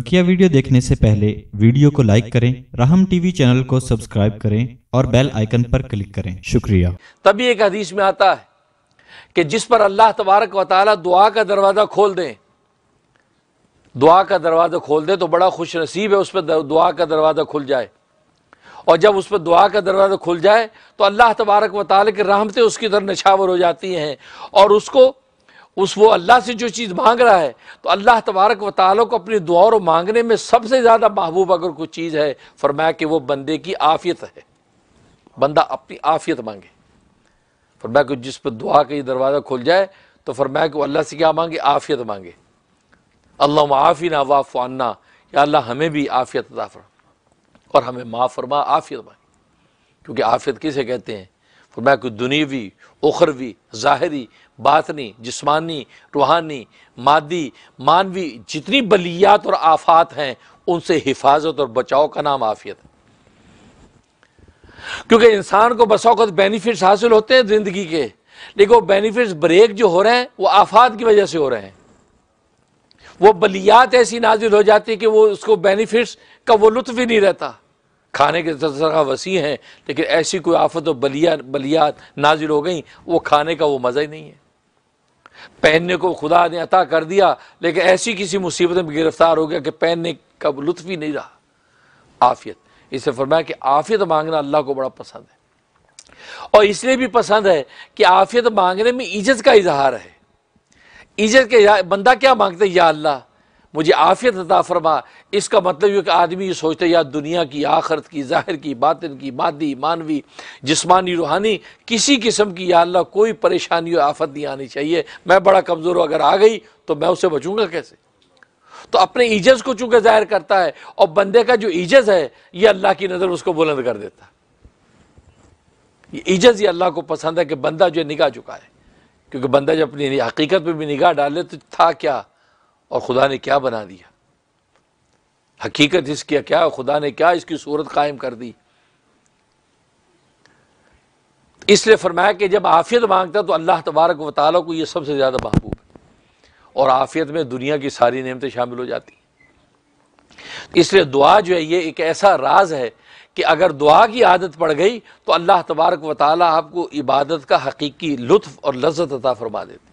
बकिया वीडियो देखने से पहले वीडियो को लाइक करें राहम टीवी चैनल को सब्सक्राइब करें और बेल आइकन पर क्लिक करें शुक्रिया तभी एक हदीस में आता है कि जिस पर अल्लाह तबारक वाली दुआ का दरवाज़ा खोल दें दुआ का दरवाज़ा खोल दे तो बड़ा खुश नसीब है उस पर दुआ का दरवाज़ा खुल जाए और जब उस पर दुआ का दरवाज़ा खुल जाए तो अल्लाह तबारक व की रहमतें उसकी तरह नछावर हो जाती हैं और उसको उस वो अल्लाह से जो चीज़ मांग रहा है तो अल्लाह तबारक व ताली को अपनी दुआ और मांगने में सबसे ज़्यादा महबूब अगर कोई चीज़ है फरमाया कि वो बंदे की आफियत है बंदा अपनी आफियत मांगे फरमाया कि जिस पर दुआ का ये दरवाज़ा खुल जाए तो फरमाया कि वो अल्लाह से क्या मांगे आफियत मांगे अल्लाह आफिना वाफ़ाना या अल्लाह हमें भी आफियत अदा फरमा और हमें माफ़ फरमा आफियत मांगे क्योंकि आफियत किसे कहते हैं फरमाया तो कि दुनियावी उखरवी ज़ाहरी बातनी जिस्मानी रूहानी मादी मानवी जितनी बलियात और आफात हैं उनसे हिफाजत और बचाव का नाम आफियत है क्योंकि इंसान को बसौकत बेनिफिट्स हासिल होते हैं ज़िंदगी के लेकिन वो बेनिफिट्स ब्रेक जो हो रहे हैं वो आफात की वजह से हो रहे हैं वो बलियात ऐसी नाजिल हो जाती है कि वो उसको बेनिफिट्स का वो लुत्फ ही नहीं रहता खाने के तस्का वसी हैं लेकिन ऐसी कोई आफत और बलिया बलियात नाजिल हो गई वो खाने का वो मज़ा ही नहीं है पहनने को खुदा ने अता कर दिया लेकिन ऐसी किसी मुसीबत में गिरफ्तार हो गया कि पहनने का लुत्फ ही नहीं रहा आफियत इसे फरमाया कि आफियत मांगना अल्लाह को बड़ा पसंद है और इसलिए भी पसंद है कि आफियत मांगने में इज्जत का इजहार है इज्जत के बंदा क्या मांगता है या अल्लाह मुझे आफियत अता फरमा इसका मतलब ये कि आदमी ये सोचता है या दुनिया की आखरत की ज़ाहिर की बातिन की मादी मानवी जिसमानी रूहानी किसी किस्म की या अल्लाह कोई परेशानी और आफत नहीं आनी चाहिए मैं बड़ा कमज़ोर अगर आ गई तो मैं उसे बचूँगा कैसे तो अपने ईजज़ को चूँकि ज़ाहिर करता है और बंदे का जो ईजज़ है ये अल्लाह की नज़र उसको बुलंद कर देता है ईजज़ ये अल्लाह को पसंद है कि बंदा जो निगाह चुका है क्योंकि बंदा जब अपनी हकीकत पर भी निगाह डाले तो था क्या और खुदा ने क्या बना दिया हकीकत इसकी क्या खुदा ने क्या इसकी सूरत कायम कर दी इसलिए फरमाया कि जब आफियत मांगता तो अल्लाह तबारक व ताल को ये सबसे ज़्यादा महबूब है और आफियत में दुनिया की सारी नियमतें शामिल हो जाती इसलिए दुआ जो है ये एक ऐसा राज है कि अगर दुआ की आदत पड़ गई तो अल्लाह तबारक व ताल आपको इबादत का हकीकी लुत्फ़ और लज्जत अता फरमा देते